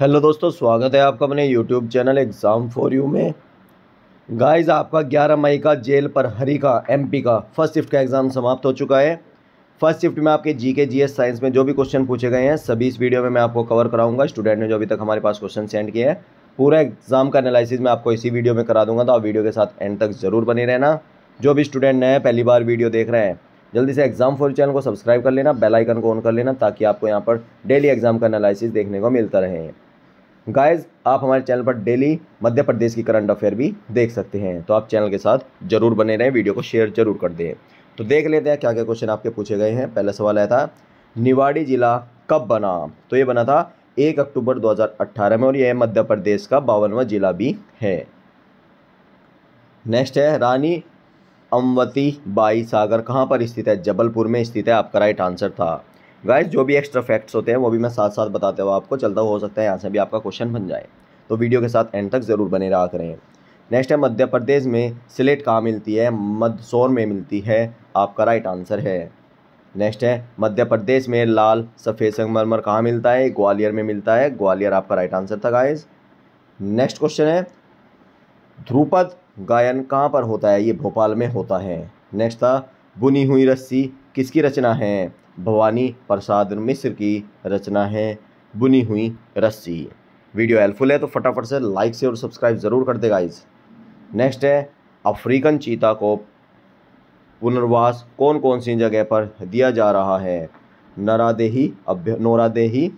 hello दोस्तों स्वागत है आपका अपने YouTube channel exam for you में गाइस आपका 11 मई का जेल पर हरी का एमपी का फर्स्ट शिफ्ट का एग्ज़ाम समाप्त हो चुका है फर्स्ट शिफ्ट में आपके जीके जीएस साइंस में जो भी क्वेश्चन पूछे गए हैं सभी इस वीडियो में मैं आपको कवर कराऊंगा स्टूडेंट ने जो अभी तक हमारे पास क्वेश्चन सेंड किया है पूरा एग्ज़ाम का एनालिसिस मैं आपको इसी वीडियो में करा दूंगा तो आप वीडियो के साथ एंड तक ज़रूर बने रहना जो भी स्टूडेंट नए पहली बार वीडियो देख रहे हैं जल्दी से एग्जाम फॉर चैनल को सब्सक्राइब कर लेना बेल आइकन को ऑन कर लेना ताकि आपको यहाँ पर डेली एग्जाम का एनालिसिस देखने को मिलता रहे गाइज आप हमारे चैनल पर डेली मध्य प्रदेश की करंट अफेयर भी देख सकते हैं तो आप चैनल के साथ जरूर बने रहें वीडियो को शेयर जरूर कर दें तो देख लेते हैं क्या क्या क्वेश्चन आपके पूछे गए हैं पहला सवाल आया था निवाड़ी जिला कब बना तो ये बना था एक अक्टूबर 2018 में और यह मध्य प्रदेश का बावनवा जिला भी है नेक्स्ट है रानी अम्वती बाई सागर कहाँ पर स्थित है जबलपुर में स्थित है आपका राइट आंसर था गाइज जो भी एक्स्ट्रा फैक्ट्स होते हैं वो भी मैं साथ साथ बताते हुआ आपको चलता हुआ हो सकता है यहाँ से भी आपका क्वेश्चन बन जाए तो वीडियो के साथ एंड तक ज़रूर बने रहा करें नेक्स्ट है मध्य प्रदेश में सिलेट कहाँ मिलती है मदसौर में मिलती है आपका राइट आंसर है नेक्स्ट है मध्य प्रदेश में लाल सफ़ेद संगमरमर कहाँ मिलता है ग्वालियर में मिलता है ग्वालियर आपका राइट आंसर था गाइज नेक्स्ट क्वेश्चन है ध्रुपद गायन कहाँ पर होता है ये भोपाल में होता है नेक्स्ट था बुनी हुई रस्सी किसकी रचना है भवानी प्रसाद मिश्र की रचना है बुनी हुई रस्सी वीडियो हेल्पफुल है तो फटाफट से लाइक से और सब्सक्राइब ज़रूर कर दे गाइज नेक्स्ट है अफ्रीकन चीता को पुनर्वास कौन कौन सी जगह पर दिया जा रहा है नरादेही अभ्य नोरादेही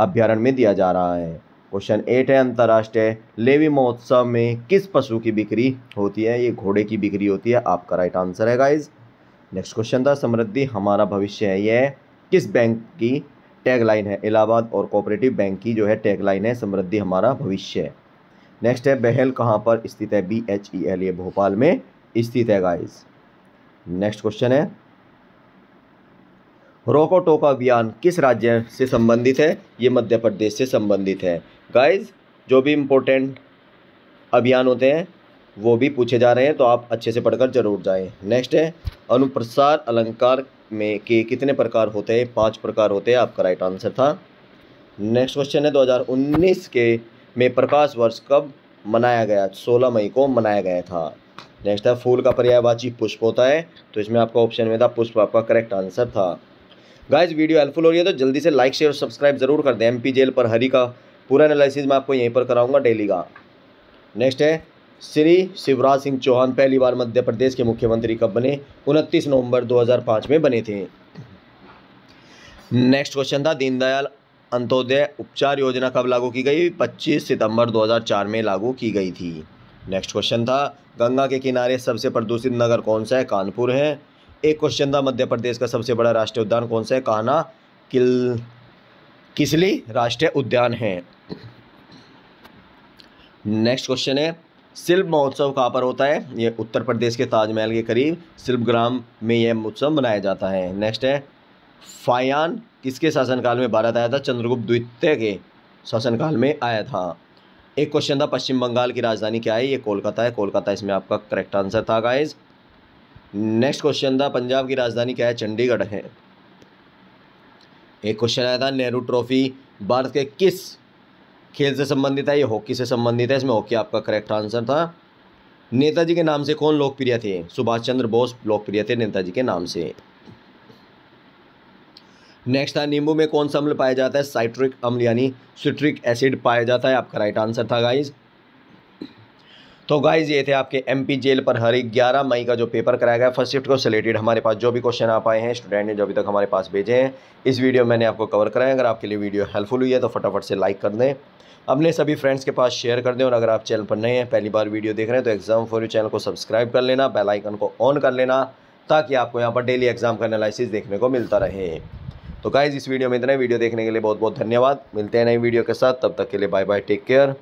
अभ्यारण्य में दिया जा रहा है क्वेश्चन एट है अंतर्राष्ट्रीय लेवी महोत्सव में किस पशु की बिक्री होती है ये घोड़े की बिक्री होती है आपका राइट आंसर है गाइज़ नेक्स्ट क्वेश्चन था समृद्धि हमारा भविष्य है यह किस बैंक की टैगलाइन है इलाहाबाद और कोऑपरेटिव बैंक की जो है टैगलाइन है समृद्धि हमारा भविष्य है नेक्स्ट है बहल कहाँ पर स्थित है बी एच ई एल ये भोपाल में स्थित है गाइज नेक्स्ट क्वेश्चन है रोको टोका अभियान किस राज्य से संबंधित है ये मध्य प्रदेश से संबंधित है गाइज जो भी इम्पोर्टेंट अभियान होते हैं वो भी पूछे जा रहे हैं तो आप अच्छे से पढ़कर जरूर जाएं नेक्स्ट है अनुप्रसार अलंकार में के कितने प्रकार होते हैं पांच प्रकार होते हैं आपका राइट आंसर था नेक्स्ट क्वेश्चन है 2019 के में प्रकाश वर्ष कब मनाया गया 16 मई को मनाया गया था नेक्स्ट है फूल का पर्यायवाची पुष्प होता है तो इसमें आपका ऑप्शन में था पुष्प आपका करेक्ट आंसर था गाइज वीडियो हेल्पफुल हो रही है तो जल्दी से लाइक शेयर और सब्सक्राइब जरूर कर दें एम जेल पर हरी का पूरा एनालिसिस मैं आपको यहीं पर कराऊंगा डेली का नेक्स्ट है श्री शिवराज सिंह चौहान पहली बार मध्य प्रदेश के मुख्यमंत्री कब बने उनतीस नवंबर 2005 में बने थे नेक्स्ट क्वेश्चन था दीनदयाल अंत्योदय उपचार योजना कब लागू की गई 25 सितंबर 2004 में लागू की गई थी नेक्स्ट क्वेश्चन था गंगा के किनारे सबसे प्रदूषित नगर कौन सा है कानपुर है एक क्वेश्चन था मध्य प्रदेश का सबसे बड़ा राष्ट्रीय उद्यान कौन सा है कहना किल किसली राष्ट्रीय उद्यान है नेक्स्ट क्वेश्चन है शिल्प महोत्सव कहाँ पर होता है ये उत्तर प्रदेश के ताजमहल के करीब शिल्पग्राम में यह महोत्सव मनाया जाता है नेक्स्ट है फायान किसके शासनकाल में भारत आया था चंद्रगुप्त द्वितीय के शासनकाल में आया था एक क्वेश्चन था पश्चिम बंगाल की राजधानी क्या है ये कोलकाता है कोलकाता इसमें आपका करेक्ट आंसर था गाइज नेक्स्ट क्वेश्चन था पंजाब की राजधानी क्या है चंडीगढ़ है एक क्वेश्चन आया था नेहरू ट्रॉफी भारत के किस खेल से संबंधित है ये हॉकी से संबंधित है इसमें हॉकी आपका करेक्ट आंसर था नेताजी के नाम से कौन लोकप्रिय थे सुभाष चंद्र बोस लोकप्रिय थे नेताजी के नाम से नेक्स्ट था नींबू में कौन सा अम्ल पाया जाता है साइट्रिक अम्ल यानी सिट्रिक एसिड पाया जाता है आपका राइट आंसर था गाइज़ तो गाइज ये थे आपके एमपी जेल पर हर ग्यारह मई का जो पेपर कराया गया फर्स्ट शिफ्ट को रिलेटेड हमारे पास जो भी क्वेश्चन आ पाए हैं स्टूडेंट ने जो अभी तक हमारे पास भेजे हैं इस वीडियो मैंने आपको कवर कराया अगर आपके लिए वीडियो हेल्पफुल हुई है तो फटाफट से लाइक कर दें अपने सभी फ्रेंड्स के पास शेयर कर दें और अगर आप चैनल पर नए हैं पहली बार वीडियो देख रहे हैं तो एग्जाम फॉर यू चैनल को सब्सक्राइब कर लेना बेलाइकन को ऑन कर लेना ताकि आपको यहाँ पर डेली एग्जाम का एनालिसिस देखने को मिलता रहे तो गाइज इस वीडियो में इतना वीडियो देखने के लिए बहुत बहुत धन्यवाद मिलते हैं नई वीडियो के साथ तब तक के लिए बाय बाय टेक केयर